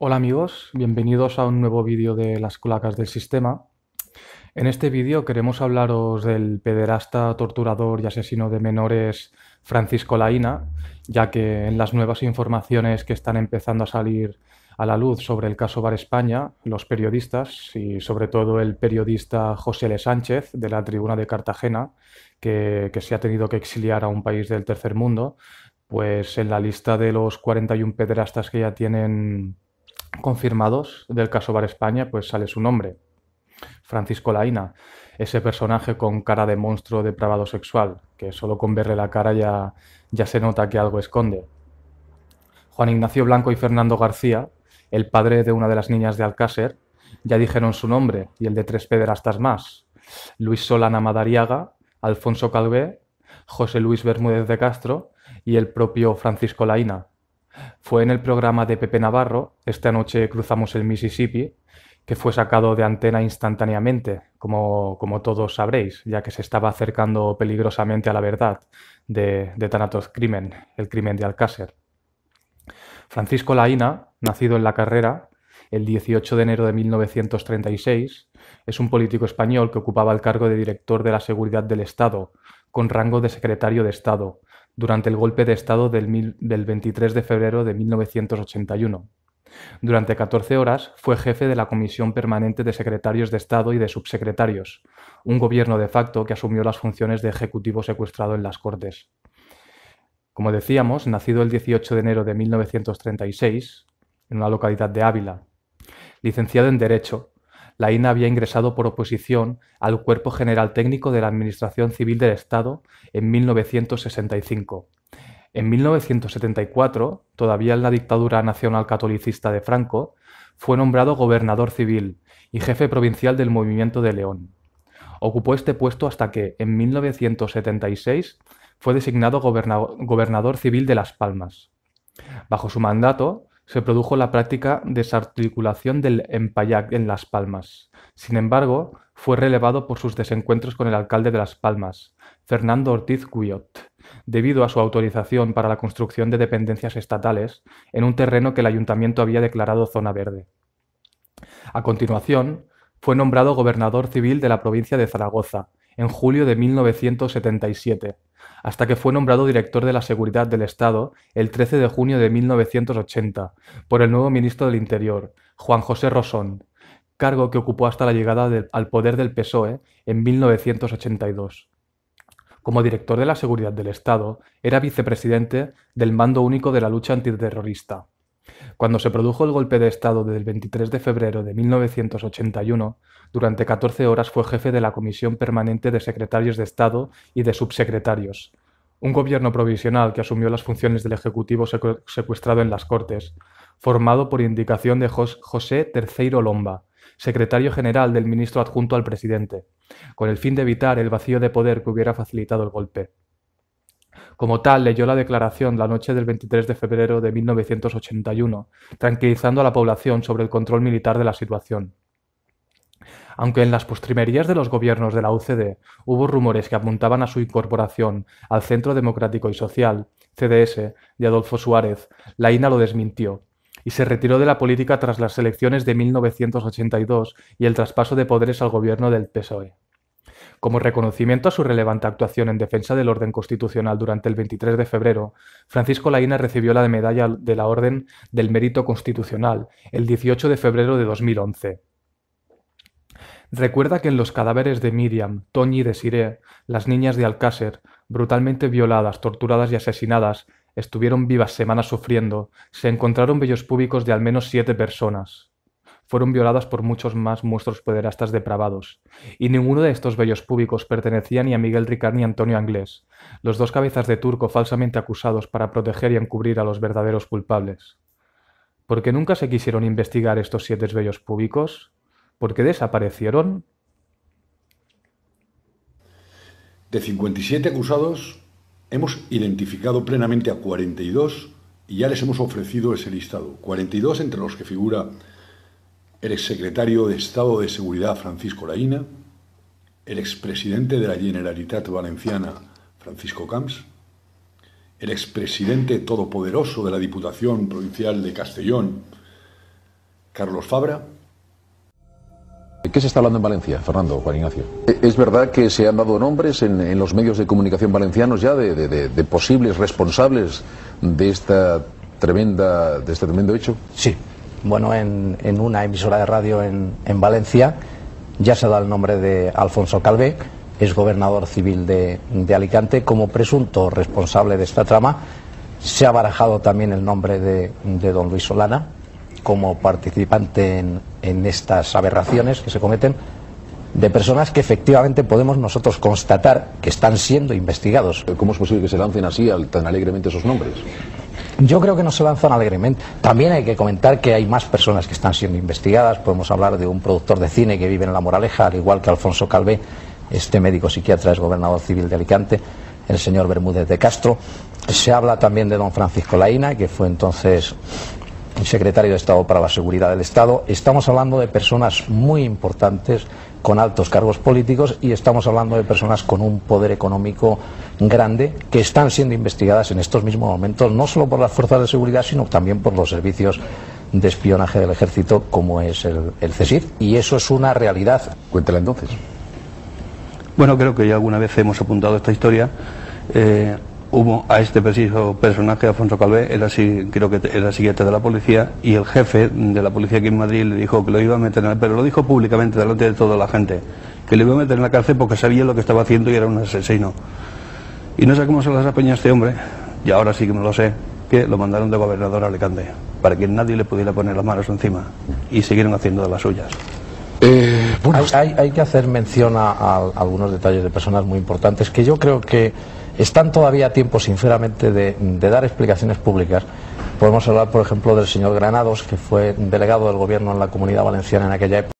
Hola amigos, bienvenidos a un nuevo vídeo de las Clacas del sistema. En este vídeo queremos hablaros del pederasta, torturador y asesino de menores Francisco Laína, ya que en las nuevas informaciones que están empezando a salir a la luz sobre el caso Bar España, los periodistas y sobre todo el periodista José L. Sánchez de la Tribuna de Cartagena, que, que se ha tenido que exiliar a un país del tercer mundo, pues en la lista de los 41 pederastas que ya tienen confirmados del caso Bar España, pues sale su nombre, Francisco Laina, ese personaje con cara de monstruo depravado sexual, que solo con verle la cara ya, ya se nota que algo esconde. Juan Ignacio Blanco y Fernando García, el padre de una de las niñas de Alcácer, ya dijeron su nombre y el de tres pederastas más, Luis Solana Madariaga, Alfonso Calvé, José Luis Bermúdez de Castro y el propio Francisco Laina. Fue en el programa de Pepe Navarro, Esta noche cruzamos el Mississippi, que fue sacado de antena instantáneamente, como, como todos sabréis, ya que se estaba acercando peligrosamente a la verdad de, de Thanatos Crimen, el crimen de Alcácer. Francisco Laína, nacido en La Carrera, el 18 de enero de 1936, es un político español que ocupaba el cargo de director de la Seguridad del Estado, con rango de secretario de Estado, durante el golpe de Estado del, 23 de febrero de 1981. Durante 14 horas fue jefe de la Comisión Permanente de Secretarios de Estado y de Subsecretarios, un gobierno de facto que asumió las funciones de ejecutivo secuestrado en las Cortes. Como decíamos, nacido el 18 de enero de 1936 en una localidad de Ávila, licenciado en Derecho, la INA había ingresado por oposición al Cuerpo General Técnico de la Administración Civil del Estado en 1965. En 1974, todavía en la dictadura nacional catolicista de Franco, fue nombrado gobernador civil y jefe provincial del Movimiento de León. Ocupó este puesto hasta que, en 1976, fue designado gobernador civil de Las Palmas. Bajo su mandato, se produjo la práctica desarticulación del Empayac en Las Palmas. Sin embargo, fue relevado por sus desencuentros con el alcalde de Las Palmas, Fernando Ortiz Cuyot, debido a su autorización para la construcción de dependencias estatales en un terreno que el ayuntamiento había declarado zona verde. A continuación, fue nombrado gobernador civil de la provincia de Zaragoza en julio de 1977 hasta que fue nombrado director de la Seguridad del Estado el 13 de junio de 1980 por el nuevo ministro del Interior, Juan José Rosón, cargo que ocupó hasta la llegada al poder del PSOE en 1982. Como director de la Seguridad del Estado, era vicepresidente del Mando Único de la Lucha Antiterrorista cuando se produjo el golpe de Estado del 23 de febrero de 1981, durante 14 horas fue jefe de la Comisión Permanente de Secretarios de Estado y de Subsecretarios, un gobierno provisional que asumió las funciones del Ejecutivo secuestrado en las Cortes, formado por indicación de José Terceiro Lomba, secretario general del ministro adjunto al presidente, con el fin de evitar el vacío de poder que hubiera facilitado el golpe. Como tal, leyó la declaración la noche del 23 de febrero de 1981, tranquilizando a la población sobre el control militar de la situación. Aunque en las postrimerías de los gobiernos de la UCD hubo rumores que apuntaban a su incorporación al Centro Democrático y Social, CDS, de Adolfo Suárez, la INA lo desmintió y se retiró de la política tras las elecciones de 1982 y el traspaso de poderes al gobierno del PSOE. Como reconocimiento a su relevante actuación en defensa del orden constitucional durante el 23 de febrero, Francisco Laína recibió la medalla de la Orden del Mérito Constitucional el 18 de febrero de 2011. Recuerda que en los cadáveres de Miriam, Toñi y Desiré, las niñas de Alcácer, brutalmente violadas, torturadas y asesinadas, estuvieron vivas semanas sufriendo, se encontraron vellos públicos de al menos siete personas fueron violadas por muchos más muestros poderastas depravados, y ninguno de estos bellos públicos pertenecía ni a Miguel Ricard ni a Antonio Anglés, los dos cabezas de turco falsamente acusados para proteger y encubrir a los verdaderos culpables. ¿Por qué nunca se quisieron investigar estos siete bellos públicos? ¿Por qué desaparecieron? De 57 acusados, hemos identificado plenamente a 42 y ya les hemos ofrecido ese listado. 42 entre los que figura el exsecretario de Estado de Seguridad Francisco Laína, el expresidente de la Generalitat Valenciana Francisco Camps, el expresidente todopoderoso de la Diputación Provincial de Castellón, Carlos Fabra. qué se está hablando en Valencia, Fernando, Juan Ignacio? E, es verdad que se han dado nombres en, los medios de comunicación valencianos ya de, de posibles responsables de esta tremenda, de este tremendo hecho. Sí, bueno, en, una emisora de radio en, en, Valencia, ya se da el nombre de Alfonso Calvé, es gobernador civil de, Alicante, como presunto responsable de esta trama. Se ha barajado también el nombre de, don Luis Solana como participante en, en estas aberraciones que se cometen de personas que efectivamente podemos nosotros constatar que están siendo investigados. ¿Cómo es posible que se lancen así tan alegremente esos nombres? Yo creo que no se lanzan alegremente. También hay que comentar que hay más personas que están siendo investigadas. Podemos hablar de un productor de cine que vive en La Moraleja, al igual que Alfonso Calvé, este médico psiquiatra es gobernador civil de Alicante, el señor Bermúdez de Castro. Se habla también de don Francisco Laína, que fue entonces secretario de Estado para la Seguridad del Estado. Estamos hablando de personas muy importantes con altos cargos políticos y estamos hablando de personas con un poder económico grande que están siendo investigadas en estos mismos momentos, no solo por las fuerzas de seguridad, sino también por los servicios de espionaje del ejército como es el, el CESIR. Y eso es una realidad. Cuéntela entonces. Bueno, creo que ya alguna vez hemos apuntado esta historia. Eh, hubo a este preciso personaje, Alfonso Calvé, era, creo que era siguiente de la policía, y el jefe de la policía aquí en Madrid le dijo que lo iba a meter, en la, cárcel, pero lo dijo públicamente delante de toda la gente, que lo iba a meter en la cárcel porque sabía lo que estaba haciendo y era un asesino. Y no sé cómo se las apañó este hombre, y ahora sí que me lo sé, que lo mandaron de gobernador a Alicante, para que nadie le pudiera poner las manos encima, y siguieron haciendo de las suyas. Eh, bueno. hay, que hacer mención a algunos detalles de personas muy importantes que yo creo que están todavía a tiempo, sinceramente, de, de, dar explicaciones públicas. Podemos hablar, por ejemplo, del señor Granados, que fue delegado del Gobierno en la Comunidad Valenciana en aquella época.